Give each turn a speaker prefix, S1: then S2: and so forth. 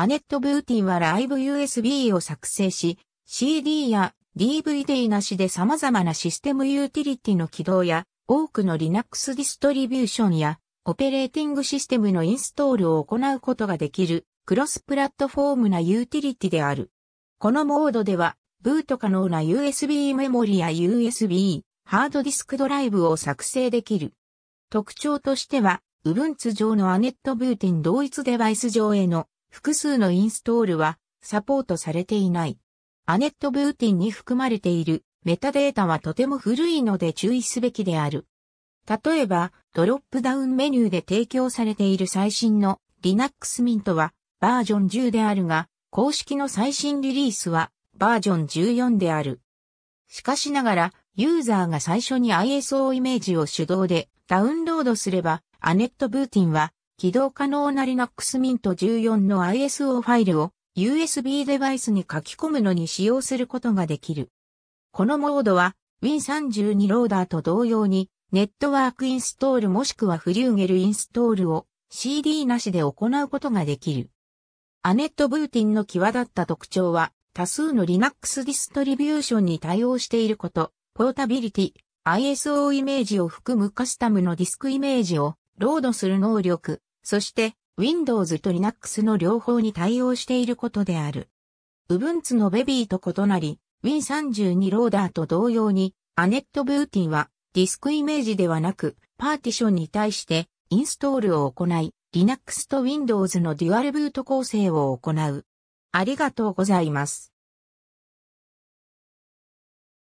S1: アネット・ブーティンはライブ USB を作成し、CD や DVD なしで様々なシステムユーティリティの起動や、多くの Linux ディストリビューションや、オペレーティングシステムのインストールを行うことができる、クロスプラットフォームなユーティリティである。このモードでは、ブート可能な USB メモリや USB、ハードディスクドライブを作成できる。特徴としては、Ubuntu 上のアネットブーティン同一デバイス上への複数のインストールはサポートされていない。アネットブーティンに含まれているメタデータはとても古いので注意すべきである。例えば、ドロップダウンメニューで提供されている最新の Linux Mint はバージョン10であるが、公式の最新リリースはバージョン14である。しかしながら、ユーザーが最初に ISO イメージを手動でダウンロードすれば、アネットブーティンは起動可能な Linux Mint 14の ISO ファイルを USB デバイスに書き込むのに使用することができる。このモードは Win32 ローダーと同様にネットワークインストールもしくはフリューゲルインストールを CD なしで行うことができる。アネット・ブーティンの際立った特徴は多数の Linux ディストリビューションに対応していること、ポータビリティ、ISO イメージを含むカスタムのディスクイメージをロードする能力、そして Windows と Linux の両方に対応していることである。Ubuntu のベビーと異なり、Win32 ローダーと同様に、アネットブーティンはディスクイメージではなく、パーティションに対してインストールを行い、Linux と Windows のデュアルブート構成を行う。ありがとうございます。